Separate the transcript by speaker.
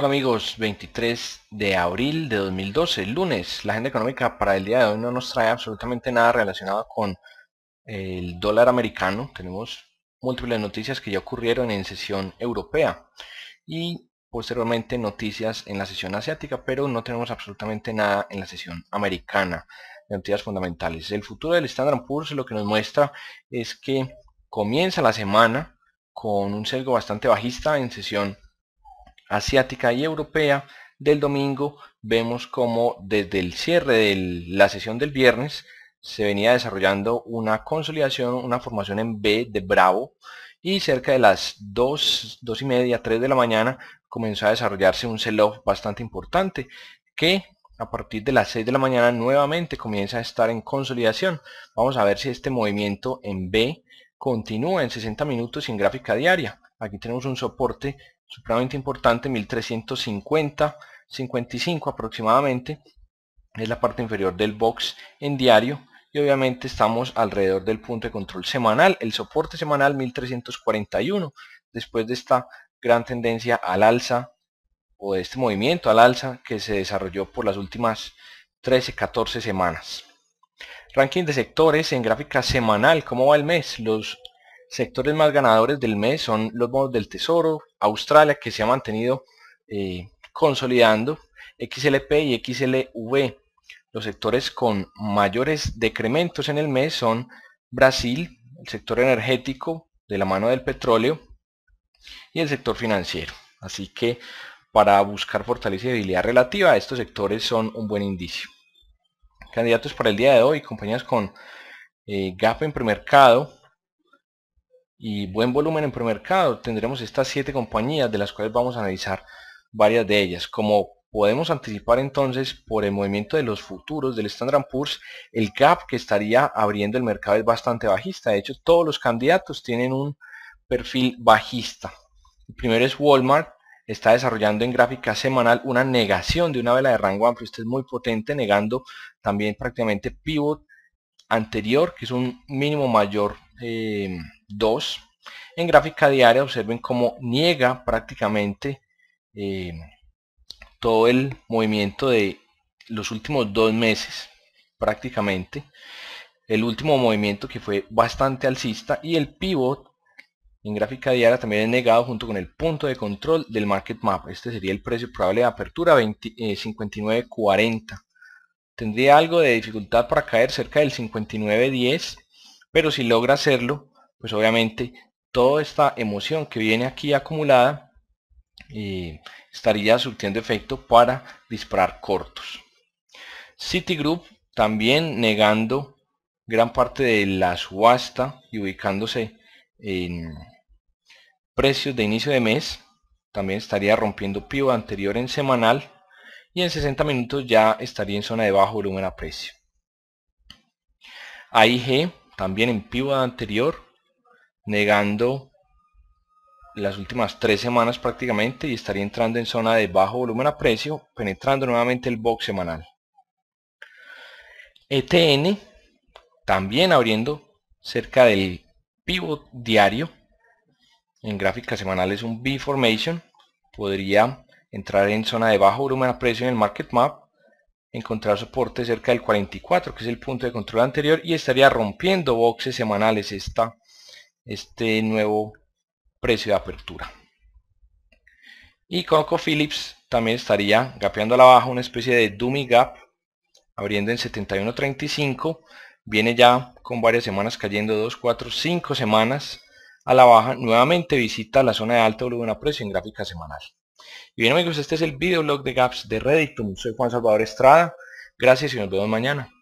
Speaker 1: Hola amigos, 23 de abril de 2012, lunes. La agenda económica para el día de hoy no nos trae absolutamente nada relacionado con eh, el dólar americano. Tenemos múltiples noticias que ya ocurrieron en sesión europea y posteriormente noticias en la sesión asiática, pero no tenemos absolutamente nada en la sesión americana de noticias fundamentales. El futuro del Standard Poor's lo que nos muestra es que comienza la semana con un sesgo bastante bajista en sesión asiática y europea del domingo vemos como desde el cierre de la sesión del viernes se venía desarrollando una consolidación, una formación en B de Bravo y cerca de las 2, 2 y media, 3 de la mañana comenzó a desarrollarse un sell-off bastante importante que a partir de las 6 de la mañana nuevamente comienza a estar en consolidación. Vamos a ver si este movimiento en B continúa en 60 minutos sin en gráfica diaria. Aquí tenemos un soporte supremamente importante, 1350, 55 aproximadamente, es la parte inferior del box en diario y obviamente estamos alrededor del punto de control semanal, el soporte semanal 1341, después de esta gran tendencia al alza o de este movimiento al alza que se desarrolló por las últimas 13, 14 semanas. Ranking de sectores en gráfica semanal, ¿cómo va el mes? Los Sectores más ganadores del mes son los bonos del Tesoro, Australia que se ha mantenido eh, consolidando, XLP y XLV. Los sectores con mayores decrementos en el mes son Brasil, el sector energético de la mano del petróleo y el sector financiero. Así que para buscar fortaleza debilidad relativa, estos sectores son un buen indicio. Candidatos para el día de hoy, compañías con eh, gap en premercado, y buen volumen en premercado, tendremos estas siete compañías de las cuales vamos a analizar varias de ellas. Como podemos anticipar entonces por el movimiento de los futuros del Standard Poor's, el gap que estaría abriendo el mercado es bastante bajista. De hecho, todos los candidatos tienen un perfil bajista. El primero es Walmart, está desarrollando en gráfica semanal una negación de una vela de rango amplio. Este es muy potente, negando también prácticamente pivot anterior, que es un mínimo mayor. Eh, 2. En gráfica diaria observen cómo niega prácticamente eh, todo el movimiento de los últimos dos meses prácticamente el último movimiento que fue bastante alcista y el pivot en gráfica diaria también es negado junto con el punto de control del market map este sería el precio probable de apertura 59.40 eh, tendría algo de dificultad para caer cerca del 59.10 pero si logra hacerlo pues obviamente toda esta emoción que viene aquí acumulada eh, estaría surtiendo efecto para disparar cortos. Citigroup también negando gran parte de la subasta y ubicándose en precios de inicio de mes. También estaría rompiendo pivo anterior en semanal y en 60 minutos ya estaría en zona de bajo volumen a precio. AIG también en pivo anterior negando las últimas tres semanas prácticamente y estaría entrando en zona de bajo volumen a precio, penetrando nuevamente el box semanal. ETN también abriendo cerca del pivot diario en gráficas semanales un B formation podría entrar en zona de bajo volumen a precio en el market map encontrar soporte cerca del 44 que es el punto de control anterior y estaría rompiendo boxes semanales esta este nuevo precio de apertura. Y Phillips también estaría gapeando a la baja una especie de dummy gap, abriendo en 71.35. Viene ya con varias semanas cayendo, 2, 4, 5 semanas a la baja. Nuevamente visita la zona de alto volumen a precio en gráfica semanal. Y bien amigos, este es el videoblog de Gaps de Reddit Soy Juan Salvador Estrada. Gracias y nos vemos mañana.